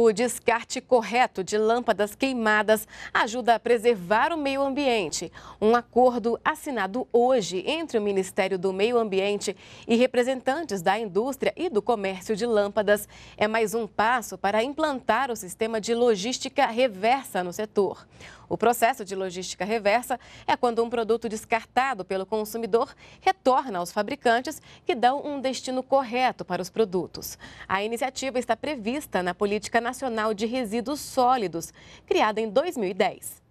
O descarte correto de lâmpadas queimadas ajuda a preservar o meio ambiente. Um acordo assinado hoje entre o Ministério do Meio Ambiente e representantes da indústria e do comércio de lâmpadas é mais um passo para implantar o sistema de logística reversa no setor. O processo de logística reversa é quando um produto descartado pelo consumidor retorna aos fabricantes que dão um destino correto para os produtos. A iniciativa está prevista na política nacional Nacional de Resíduos Sólidos, criada em 2010.